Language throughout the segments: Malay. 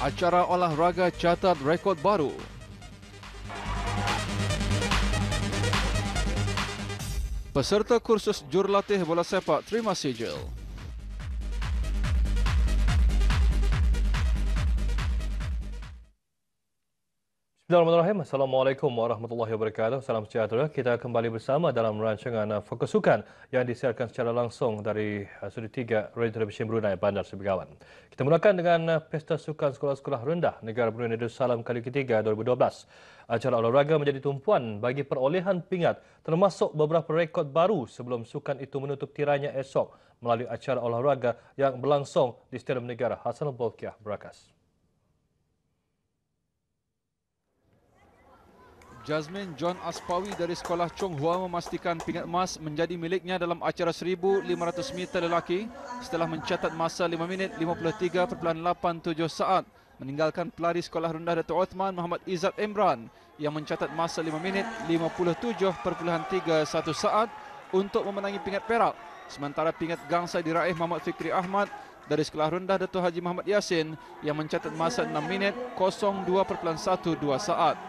acara olahraga catat rekod baru. Peserta kursus jurulatih bola sepak terima Sijil. Bismillahirrahmanirrahim. Assalamualaikum warahmatullahi wabarakatuh. Salam sejahtera. Kita kembali bersama dalam rancangan uh, Fokus Sukan yang disiarkan secara langsung dari uh, Sudi 3 Radio Television Brunei Bandar Sibigawan. Kita mulakan dengan uh, Pesta Sukan Sekolah-Sekolah Rendah Negara Brunei Darussalam kali ketiga 2012. Acara olahraga menjadi tumpuan bagi perolehan pingat termasuk beberapa rekod baru sebelum sukan itu menutup tiranya esok melalui acara olahraga yang berlangsung di Stadium Negara. Hassan Bolkiah, Berakas. Berakas. Jasmine John Aspawi dari Sekolah Chong Hua memastikan pingat emas menjadi miliknya dalam acara 1500 meter lelaki setelah mencatat masa 5 minit 53.87 saat meninggalkan pelari Sekolah Rendah Dato' Othman Muhammad Izzat Imran yang mencatat masa 5 minit 57.31 saat untuk memenangi pingat perak sementara pingat gangsa diraih Muhammad Fikri Ahmad dari Sekolah Rendah Dato' Haji Muhammad Yasin yang mencatat masa 6 minit 02.12 saat.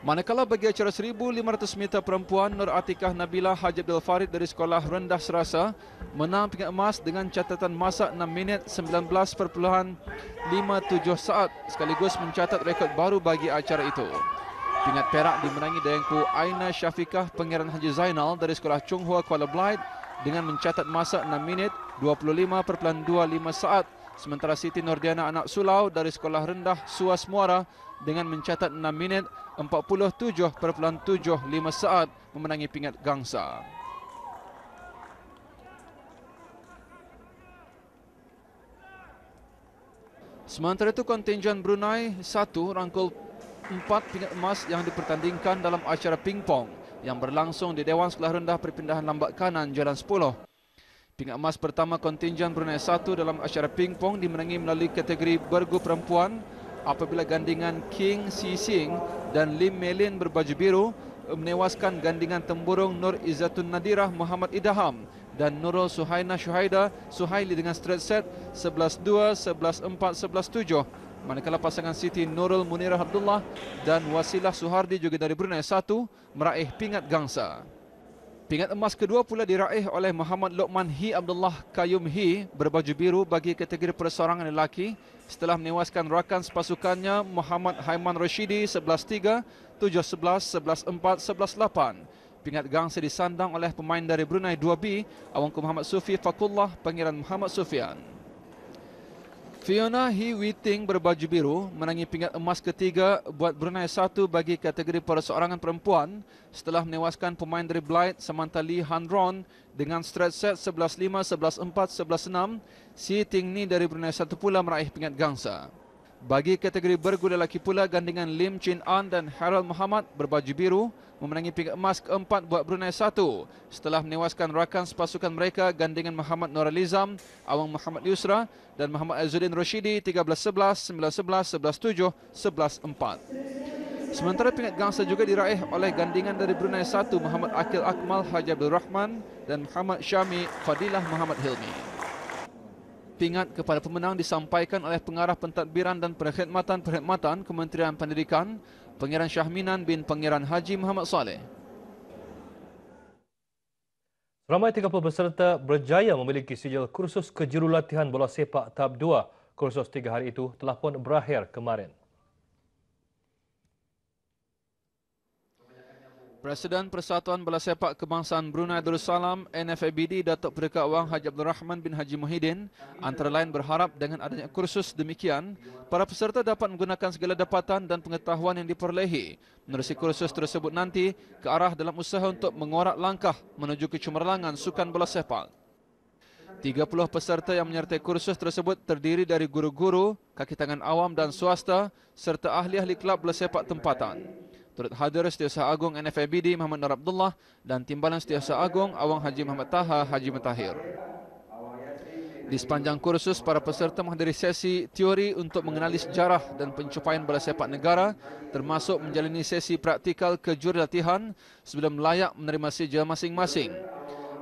Manakala bagi acara 1500 meter perempuan Nur Atikah Nabila Haji Abdul Farid dari Sekolah Rendah Serasa menang pingat emas dengan catatan masa 6 minit 19.57 saat sekaligus mencatat rekod baru bagi acara itu. Pingat perak dimenangi dayangku Aina Syafiqah Pengiran Haji Zainal dari Sekolah Chung Hua Kuala Belait dengan mencatat masa 6 minit 25.25 saat sementara Siti Nordiana anak sulau dari sekolah rendah Suas Muara dengan mencatat 6 minit 47.75 saat memenangi pingat gangsa. Sementara itu kontingen Brunei 1 rangkul 4 pingat emas yang dipertandingkan dalam acara pingpong yang berlangsung di Dewan Sekolah Rendah Perpindahan Lambak Kanan Jalan 10. Pingat emas pertama kontinjen Brunei 1 dalam acara pingpong dimenangi melalui kategori bergu perempuan apabila gandingan King Si Sing dan Lim Melin berbaju biru menewaskan gandingan temburung Nur Izzatun Nadirah Muhammad Idaham dan Nurul Suhaina Shuhaida Suhaili dengan straight set 11-2, 11-4, 11-7. Manakala pasangan Siti Nurul Munira Abdullah dan Wasilah Suhardi juga dari Brunei 1 meraih pingat gangsa. Pingat emas kedua pula diraih oleh Muhammad Lokman Hi Abdullah Kayum Hi berbaju biru bagi kategori persorangan lelaki setelah menewaskan rakan sepasukannya Muhammad Haiman Rashidi 11-3, 7-11, 11-4, 11-8. Pingat gangsa disandang oleh pemain dari Brunei 2B, Awangku Muhammad Sufi Fakullah, Pangeran Muhammad Sufian. Fiona He Witing berbaju biru menangi pingat emas ketiga buat Brunei satu bagi kategori perseorangan perempuan setelah menewaskan pemain dari Blight Samantha Lee Hanron dengan straight set 11-5, 11-4, 11-6. Si Ting Ni dari Brunei satu pula meraih pingat gangsa. Bagi kategori bergu lelaki pula gandingan Lim Chin An dan Harold Muhammad berbaju biru memenangi pingat emas keempat buat Brunei 1 setelah menewaskan rakan sepasukan mereka gandingan Muhammad Nur Alizam, Awang Muhammad Yusra dan Muhammad Azuddin Rashidi 13-11, 19 11 11-7, 11-4. Sementara pingat gangsa juga diraih oleh gandingan dari Brunei 1 Muhammad Akil Akmal Haji Abdul Rahman dan Muhammad Syami Fadilah Muhammad Hilmi pingat kepada pemenang disampaikan oleh pengarah pentadbiran dan perkhidmatan-perkhidmatan Kementerian Pendidikan, Pangeran Syahminan bin Pangeran Haji Muhammad Saleh. Ramai 30 peserta berjaya memiliki sijil kursus kejurulatihan bola sepak tahap 2. Kursus tiga hari itu telah pun berakhir kemarin. Presiden Persatuan Bola Sepak Kebangsaan Brunei Darussalam NFABD Datuk Perdekat Wang Haji Abdul Rahman bin Haji Muhyiddin antara lain berharap dengan adanya kursus demikian para peserta dapat menggunakan segala dapatan dan pengetahuan yang diperolehi menerusi kursus tersebut nanti ke arah dalam usaha untuk mengorak langkah menuju kecemerlangan sukan bola sepak. 30 peserta yang menyertai kursus tersebut terdiri dari guru-guru, kaki tangan awam dan swasta serta ahli-ahli kelab bola sepak tempatan turut hadir Setiausaha Agung NFABD Muhammad Nur Abdullah dan Timbalan Setiausaha Agung Awang Haji Muhammad Taha Haji Mutahir. Di sepanjang kursus, para peserta menghadiri sesi teori untuk mengenali sejarah dan pencapaian bola sepak negara termasuk menjalani sesi praktikal ke latihan sebelum layak menerima sejarah masing-masing.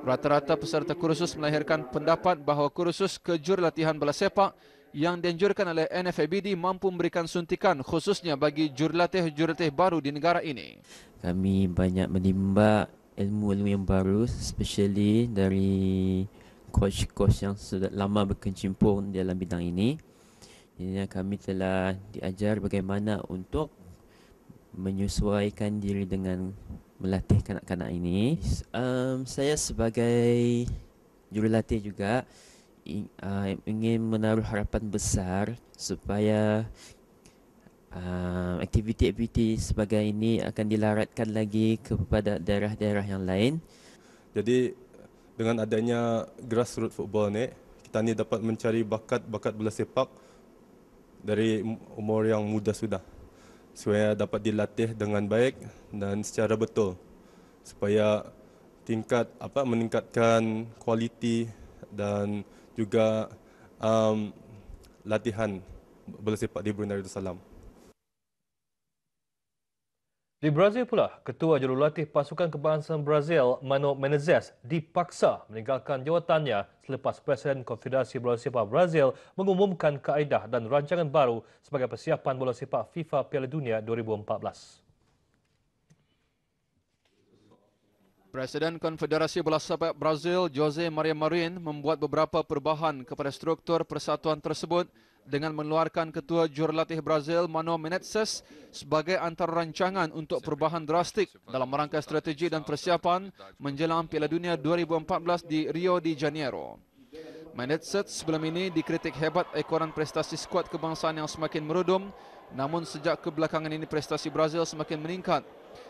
Rata-rata peserta kursus melahirkan pendapat bahawa kursus kejur latihan bola sepak yang dianjurkan oleh NFABD mampu memberikan suntikan khususnya bagi jurulatih-jurulatih baru di negara ini. Kami banyak menimba ilmu-ilmu yang baru especially dari coach-coach yang sudah lama berkecimpung dalam bidang ini. Ini kami telah diajar bagaimana untuk menyesuaikan diri dengan melatih kanak-kanak ini. Um, saya sebagai jurulatih juga in, uh, ingin menaruh harapan besar supaya uh, aktiviti-aktiviti sebagai ini akan dilaratkan lagi kepada daerah-daerah yang lain. Jadi dengan adanya grassroots football ni, kita ni dapat mencari bakat-bakat bola sepak dari umur yang muda sudah. Supaya dapat dilatih dengan baik dan secara betul. Supaya tingkat apa meningkatkan kualiti dan juga um, latihan bola sepak di Brunei Darussalam. Di Brazil pula, Ketua Jurulatih Pasukan Kebangsaan Brazil, Mano Menezes, dipaksa meninggalkan jawatannya selepas Presiden Konfederasi Bola Sepak Brazil mengumumkan kaedah dan rancangan baru sebagai persiapan bola sepak FIFA Piala Dunia 2014. Presiden Konfederasi Bola Sepak Brazil Jose Maria Marin membuat beberapa perubahan kepada struktur persatuan tersebut dengan mengeluarkan ketua jurulatih Brazil Mano Menezes sebagai antara rancangan untuk perubahan drastik dalam rangka strategi dan persiapan menjelang Piala Dunia 2014 di Rio de Janeiro. Manet Sertz sebelum ini dikritik hebat ekoran prestasi skuad kebangsaan yang semakin merudum, namun sejak kebelakangan ini prestasi Brazil semakin meningkat.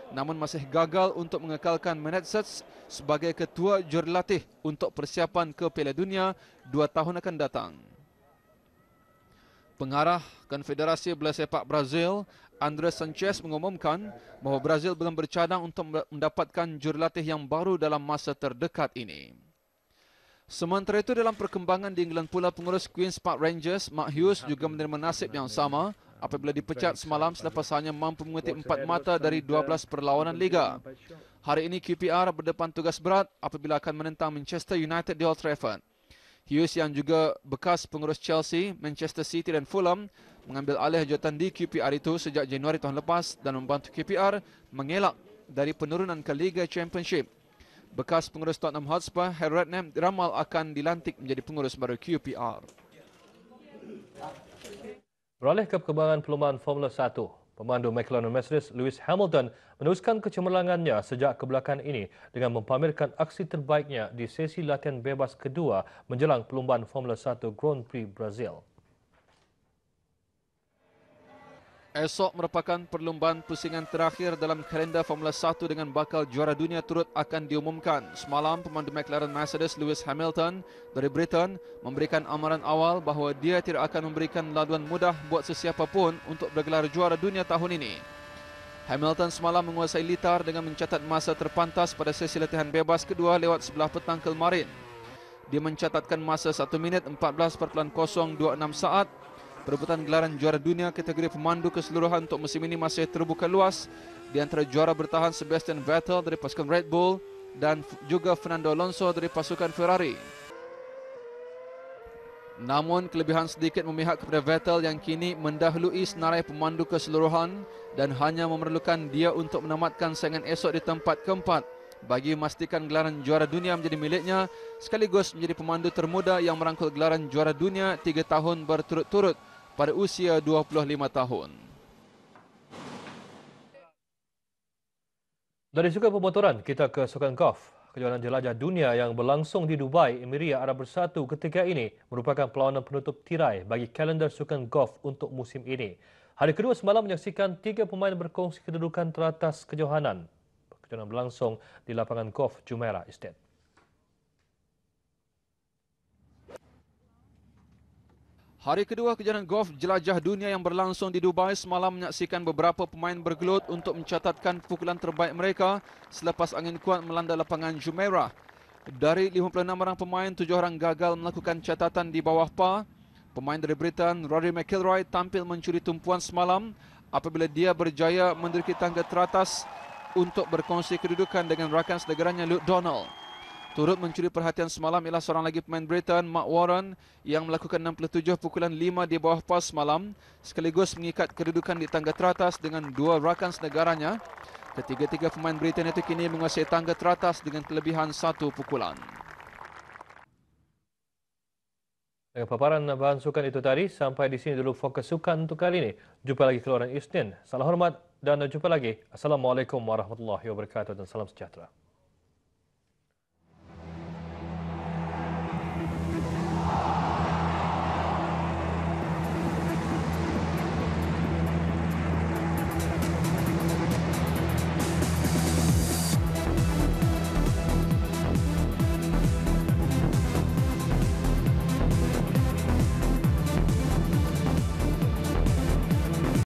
Namun masih gagal untuk mengekalkan Manet Sertz sebagai ketua jurulatih untuk persiapan ke Piala Dunia dua tahun akan datang. Pengarah Konfederasi Bola Sepak Brazil, Andres Sanchez mengumumkan bahawa Brazil belum bercadang untuk mendapatkan jurulatih yang baru dalam masa terdekat ini. Sementara itu dalam perkembangan di England pula pengurus Queen's Park Rangers, Mark Hughes juga menerima nasib yang sama apabila dipecat semalam selepas hanya mampu mengutip empat mata dari 12 perlawanan Liga. Hari ini QPR berdepan tugas berat apabila akan menentang Manchester United di Old Trafford. Hughes yang juga bekas pengurus Chelsea, Manchester City dan Fulham mengambil alih jawatan di QPR itu sejak Januari tahun lepas dan membantu QPR mengelak dari penurunan ke Liga Championship bekas pengurus Tottenham Hotspur, Harry Redknapp, diramal akan dilantik menjadi pengurus baru QPR. Beralih ke perkembangan perlombaan Formula 1, pemandu McLaren Mercedes Lewis Hamilton meneruskan kecemerlangannya sejak kebelakangan ini dengan mempamerkan aksi terbaiknya di sesi latihan bebas kedua menjelang perlombaan Formula 1 Grand Prix Brazil. Esok merupakan perlumbaan pusingan terakhir dalam kalender Formula 1 dengan bakal juara dunia turut akan diumumkan. Semalam, pemandu McLaren Mercedes Lewis Hamilton dari Britain memberikan amaran awal bahawa dia tidak akan memberikan laluan mudah buat sesiapa pun untuk bergelar juara dunia tahun ini. Hamilton semalam menguasai litar dengan mencatat masa terpantas pada sesi latihan bebas kedua lewat sebelah petang kemarin. Dia mencatatkan masa 1 minit 14.026 saat Perebutan gelaran juara dunia kategori pemandu keseluruhan untuk musim ini masih terbuka luas di antara juara bertahan Sebastian Vettel dari pasukan Red Bull dan juga Fernando Alonso dari pasukan Ferrari. Namun kelebihan sedikit memihak kepada Vettel yang kini mendahului senarai pemandu keseluruhan dan hanya memerlukan dia untuk menamatkan saingan esok di tempat keempat bagi memastikan gelaran juara dunia menjadi miliknya sekaligus menjadi pemandu termuda yang merangkul gelaran juara dunia tiga tahun berturut-turut pada usia 25 tahun. Dari suka pemotoran, kita ke Sukan Golf. Kejuaraan jelajah dunia yang berlangsung di Dubai, Emiria Arab Bersatu ketika ini merupakan perlawanan penutup tirai bagi kalender Sukan Golf untuk musim ini. Hari kedua semalam menyaksikan tiga pemain berkongsi kedudukan teratas kejohanan kerana berlangsung di lapangan golf Jumeirah Estate. Hari kedua kejuaraan golf jelajah dunia yang berlangsung di Dubai semalam menyaksikan beberapa pemain bergelut untuk mencatatkan pukulan terbaik mereka selepas angin kuat melanda lapangan Jumeirah. Dari 56 orang pemain, 7 orang gagal melakukan catatan di bawah par. Pemain dari Britain, Rory McIlroy tampil mencuri tumpuan semalam apabila dia berjaya mendiriki tangga teratas untuk berkongsi kedudukan dengan rakan segeranya Luke Donald. Turut mencuri perhatian semalam ialah seorang lagi pemain Britain, Mark Warren yang melakukan 67 pukulan 5 di bawah pas semalam sekaligus mengikat kedudukan di tangga teratas dengan dua rakan negaranya. Ketiga-tiga pemain Britain itu kini menguasai tangga teratas dengan kelebihan satu pukulan. Dengan paparan bahan sukan itu tadi, sampai di sini dulu fokus sukan untuk kali ini. Jumpa lagi keluaran Isnin. Salam hormat, dan jumpa lagi. Assalamualaikum warahmatullahi wabarakatuh dan salam sejahtera.